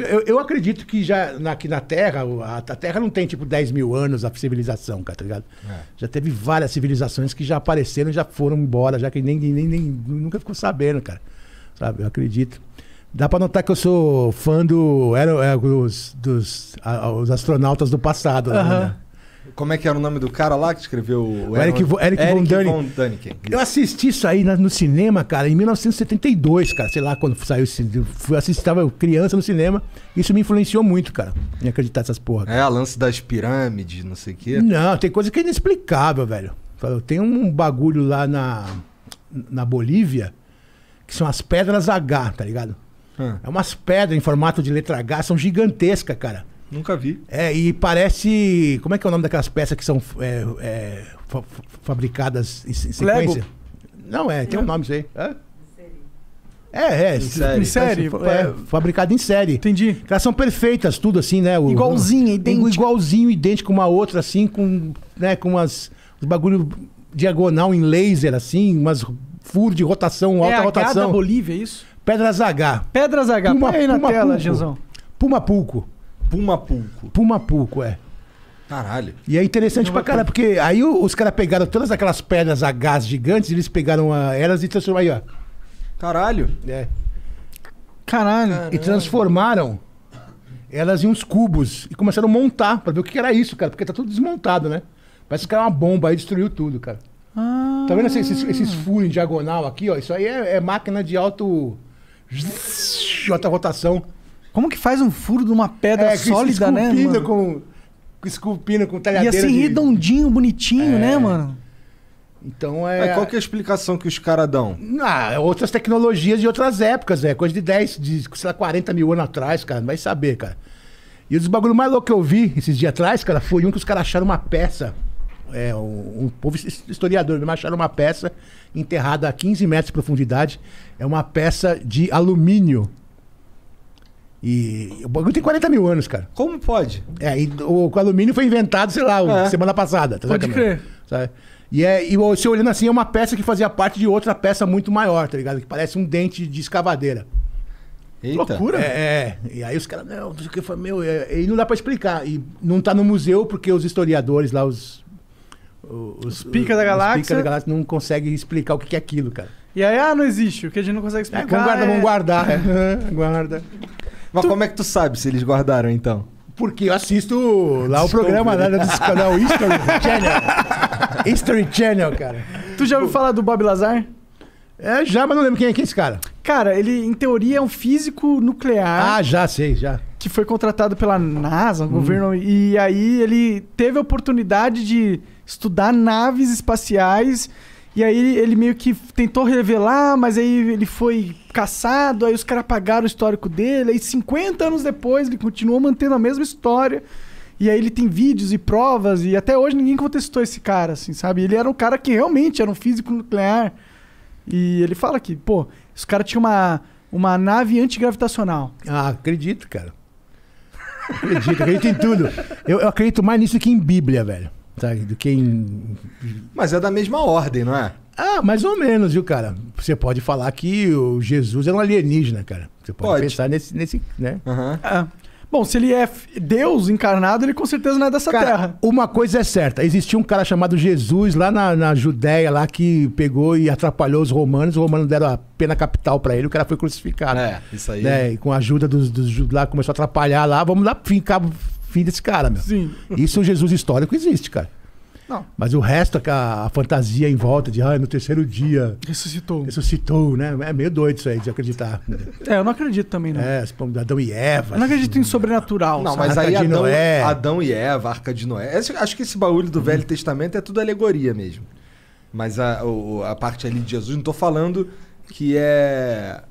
Eu, eu acredito que já aqui na Terra, a, a, Terra não tem tipo 10 mil anos a civilização, cara, tá ligado? É. Já teve várias civilizações que já apareceram, já foram embora, já que nem, nem, nem nunca ficou sabendo, cara. Sabe? Eu acredito. Dá pra notar que eu sou fã do. Era, era é, dos, dos a, os astronautas do passado, uh -huh. né? Como é que era o nome do cara lá que escreveu o, Eric, Eric, Eric, von, Däniken. Eu assisti isso aí no cinema, cara, em 1972, cara. Sei lá, quando saiu esse. Eu assisti, tava criança no cinema. Isso me influenciou muito, cara. Em acreditar nessas porra. Cara. É, a lance das pirâmides, não sei o quê. Não, tem coisa que é inexplicável, velho. Tem um bagulho lá na, na Bolívia que são as pedras H, tá ligado? Hum. É umas pedras em formato de letra H, são gigantescas, cara. Nunca vi. É, e parece. Como é que é o nome daquelas peças que são é, é, fa fabricadas em sequência? Lego. Não, é, tem Não. um é. nome isso aí. É, é. Em série. Em série é, fabricado em série. Entendi. Elas são perfeitas, tudo assim, né? O, igualzinho, idêntico. Igualzinho, idêntico uma outra, assim, com, né, com umas, Os bagulho diagonal em laser, assim, umas furo de rotação, é alta é a rotação. É Bolívia, isso? Pedras H. Pedras H. Puma, Põe aí na Puma tela, Pulco. Puma Pulco. Pumapuco. Pumapuco, é. Caralho. E é interessante pra caralho, porque aí os caras pegaram todas aquelas pedras a gás gigantes, eles pegaram a, ah, elas e transformaram aí, ó. Caralho. É. Caralho. caralho. E transformaram elas em uns cubos e começaram a montar pra ver o que era isso, cara, porque tá tudo desmontado, né? Parece que era uma bomba aí, destruiu tudo, cara. Ah. Tá vendo esses, esses furos em diagonal aqui, ó? Isso aí é, é máquina de alto. alta rotação. Como que faz um furo de uma pedra é, sólida, né, mano? Com, esculpindo com talhadeira E assim, de... redondinho, bonitinho, né, é. né, mano? Então é. Mas qual que é a explicação que os caras dão? Ah, é outras tecnologias de outras épocas, é. Coisa de 10, de, sei lá, 40 mil anos atrás, cara. Não vai saber, cara. E os bagulho mais louco que eu vi esses dias atrás, cara, foi um que os caras acharam uma peça. É, um, um povo historiador mesmo acharam uma peça enterrada a 15 metros de profundidade. É uma peça de alumínio e o bagulho tem 40 mil anos, cara. Como pode? É, e o, o alumínio foi inventado, sei lá, é. semana passada. Tá pode crer. Sabe? E, é, e você olhando assim, é uma peça que fazia parte de outra peça muito maior, tá ligado? Que parece um dente de escavadeira. Eita. Loucura. É, é, é. E aí os caras, não, não sei o que foi, meu, é, e não dá pra explicar. E não tá no museu porque os historiadores lá, os. Os, os pica da galáxia. Os pica da galáxia não conseguem explicar o que é aquilo, cara. E aí, ah, não existe, o que a gente não consegue explicar. É, vamos guardar, é... vamos guardar. É. Guarda. Mas tu... como é que tu sabe se eles guardaram, então? Porque eu assisto lá o programa né? lá do canal né, History Channel. History Channel, cara. Tu já ouviu falar do Bob Lazar? É, já, mas não lembro quem é, quem é esse cara. Cara, ele, em teoria, é um físico nuclear. Ah, já sei, já. Que foi contratado pela NASA, o hum. governo. E aí ele teve a oportunidade de estudar naves espaciais e aí ele meio que tentou revelar, mas aí ele foi caçado, aí os caras apagaram o histórico dele, aí 50 anos depois ele continuou mantendo a mesma história. E aí ele tem vídeos e provas, e até hoje ninguém contestou esse cara, assim, sabe? Ele era um cara que realmente era um físico nuclear. E ele fala que, pô, os caras tinham uma, uma nave antigravitacional. Ah, acredito, cara. Acredito, acredito em tudo. Eu, eu acredito mais nisso que em Bíblia, velho tá, do que em. Mas é da mesma ordem, não é? Ah, mais ou menos, viu, cara? Você pode falar que o Jesus é um alienígena, cara. Você pode, pode. pensar nesse. nesse né? Uhum. Ah. Bom, se ele é Deus encarnado, ele com certeza não é dessa cara, terra. Uma coisa é certa: existia um cara chamado Jesus lá na, na Judéia, lá que pegou e atrapalhou os romanos. Os romanos deram a pena capital para ele, o cara foi crucificado. É, isso aí. Né? E com a ajuda dos, dos lá, começou a atrapalhar lá. Vamos lá, fincar fim desse cara, meu. Sim. Isso o Jesus histórico existe, cara. Não. Mas o resto, a, a fantasia em volta de, ah, no terceiro dia. Ressuscitou. Ressuscitou, né? É meio doido isso aí de acreditar. É, eu não acredito também, não. É, Adão e Eva. Eu não acredito assim, em sobrenatural. Não, sabe? mas aí Adão, Noé. Adão e Eva, Arca de Noé. Acho que esse baú do Velho Testamento é tudo alegoria mesmo. Mas a, a parte ali de Jesus, não estou falando que é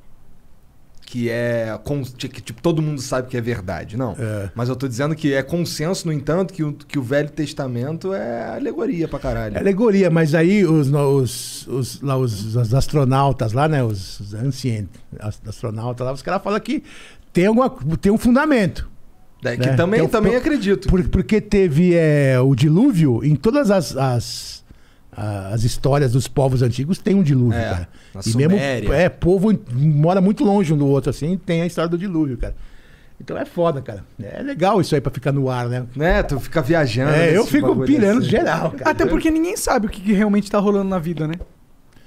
que é. Que, tipo, todo mundo sabe que é verdade, não. É. Mas eu tô dizendo que é consenso, no entanto, que o, que o Velho Testamento é alegoria pra caralho. É alegoria, mas aí os, os, os lá, os, os, astronautas lá, né? Os, os ancientes, astronautas lá, os caras falam que tem, alguma, tem um fundamento. É, que né? também, eu, também acredito. Por, porque teve é, o dilúvio em todas as, as as histórias dos povos antigos tem um dilúvio, é, cara. e mesmo é povo mora muito longe um do outro assim, tem a história do dilúvio, cara. Então é foda, cara. É legal isso aí pra ficar no ar, né? Né, tu fica viajando. É, eu fico pirando assim. geral, cara. Até porque ninguém sabe o que, que realmente tá rolando na vida, né?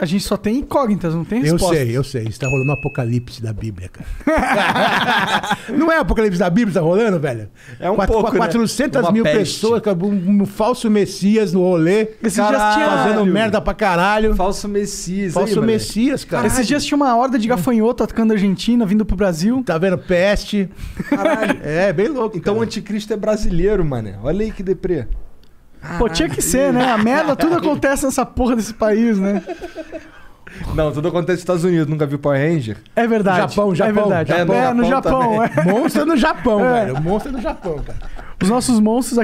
A gente só tem incógnitas, não tem resposta. Eu sei, eu sei. Está rolando um apocalipse da Bíblia, cara. não é apocalipse da Bíblia que está rolando, velho? É um Quatro, pouco, 400 né? É mil peste. pessoas, um, um falso Messias no rolê. Esses dias tinha... Fazendo merda pra caralho. Falso Messias. Falso aí, Messias, cara. Esses dias tinha uma horda de gafanhoto atacando a Argentina, vindo pro Brasil. Tá vendo? Peste. Caralho. É, bem louco, Então o anticristo é brasileiro, mano. Olha aí que deprê. Pô, tinha que ser, né? A merda, tudo acontece nessa porra desse país, né? Não, tudo acontece nos Estados Unidos, nunca vi Power Ranger. É verdade. Japão, é Japão. É verdade. Japão. É, no, Japão. É. Monstro no Japão, é. velho. Monstro no Japão, cara. Os nossos monstros aqui.